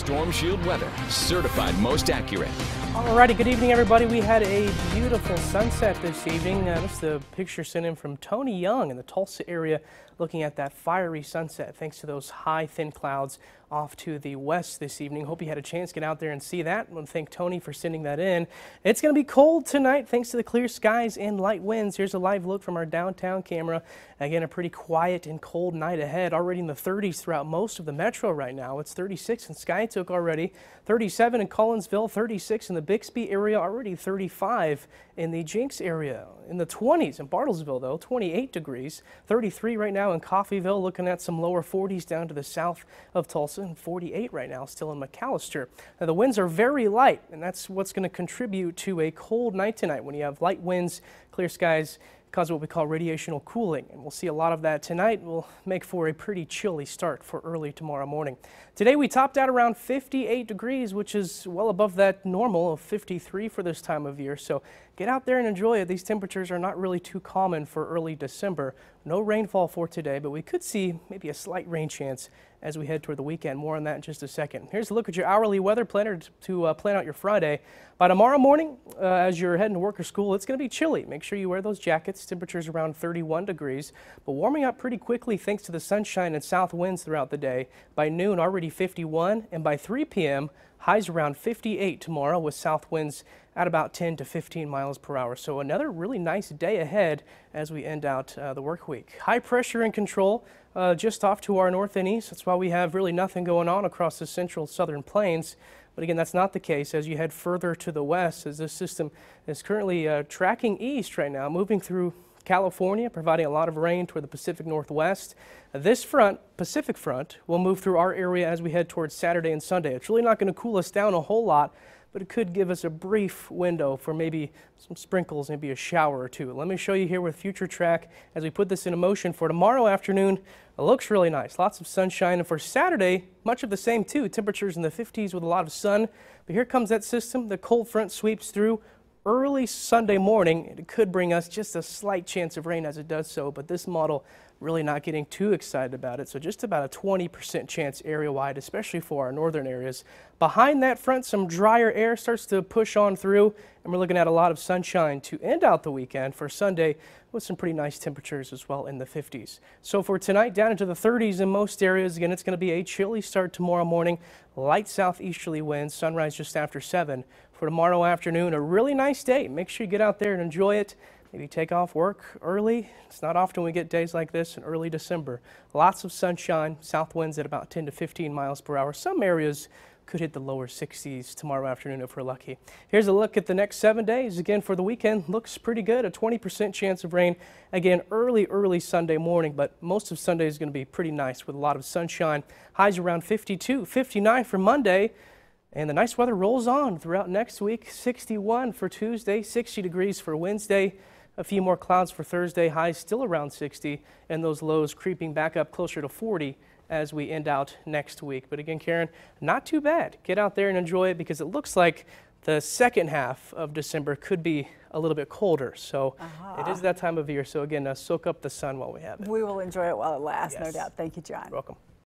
Storm Shield weather, certified most accurate. Alrighty, good evening, everybody. We had a beautiful sunset this evening. Uh, this is the picture sent in from Tony Young in the Tulsa area, looking at that fiery sunset thanks to those high, thin clouds off to the west this evening. Hope you had a chance to get out there and see that. I want to thank Tony for sending that in. It's going to be cold tonight thanks to the clear skies and light winds. Here's a live look from our downtown camera. Again, a pretty quiet and cold night ahead, already in the 30s throughout most of the metro right now. It's 36 in Skye. Nantuck already, 37 in Collinsville, 36 in the Bixby area, already 35 in the Jinx area. In the 20s in Bartlesville, though, 28 degrees, 33 right now in Coffeyville, looking at some lower 40s down to the south of Tulsa, and 48 right now still in McAllister. Now, the winds are very light, and that's what's going to contribute to a cold night tonight when you have light winds, clear skies, cause what we call radiational cooling. And we'll see a lot of that tonight. We'll make for a pretty chilly start for early tomorrow morning. Today we topped out around 58 degrees, which is well above that normal of 53 for this time of year. So get out there and enjoy it. These temperatures are not really too common for early December. No rainfall for today, but we could see maybe a slight rain chance as we head toward the weekend. More on that in just a second. Here's a look at your hourly weather planner to uh, plan out your Friday. By tomorrow morning, uh, as you're heading to work or school, it's going to be chilly. Make sure you wear those jackets. Temperatures around 31 degrees, but warming up pretty quickly thanks to the sunshine and south winds throughout the day. By noon, already 51, and by 3 p.m., highs around 58 tomorrow with south winds at about 10 to 15 miles per hour. So another really nice day ahead as we end out uh, the work week. High pressure in control uh, just off to our north and east. That's why we have really nothing going on across the central southern plains. But again, that's not the case as you head further to the west as this system is currently uh, tracking east right now, moving through California, providing a lot of rain toward the Pacific Northwest. This front, Pacific front, will move through our area as we head towards Saturday and Sunday. It's really not going to cool us down a whole lot but it could give us a brief window for maybe some sprinkles, maybe a shower or two. Let me show you here with Future Track as we put this into motion for tomorrow afternoon. It looks really nice. Lots of sunshine. And for Saturday, much of the same too. Temperatures in the 50s with a lot of sun. But here comes that system. The cold front sweeps through early Sunday morning. It could bring us just a slight chance of rain as it does so, but this model really not getting too excited about it. So just about a 20% chance area wide, especially for our northern areas. Behind that front, some drier air starts to push on through, and we're looking at a lot of sunshine to end out the weekend for Sunday with some pretty nice temperatures as well in the 50s. So for tonight, down into the 30s in most areas. Again, it's going to be a chilly start tomorrow morning, light southeasterly winds, sunrise just after 7. For tomorrow afternoon, a really nice day. Make sure you get out there and enjoy it. Maybe take off work early. It's not often we get days like this in early December. Lots of sunshine, south winds at about 10 to 15 miles per hour. Some areas could hit the lower 60s tomorrow afternoon if we're lucky. Here's a look at the next seven days. Again, for the weekend, looks pretty good. A 20% chance of rain again early, early Sunday morning, but most of Sunday is going to be pretty nice with a lot of sunshine. Highs around 52, 59 for Monday. And the nice weather rolls on throughout next week. 61 for Tuesday, 60 degrees for Wednesday. A few more clouds for Thursday, highs still around 60, and those lows creeping back up closer to 40 as we end out next week. But again, Karen, not too bad. Get out there and enjoy it because it looks like the second half of December could be a little bit colder. So uh -huh. it is that time of year. So again, uh, soak up the sun while we have it. We will enjoy it while it lasts, yes. no doubt. Thank you, John. You're welcome.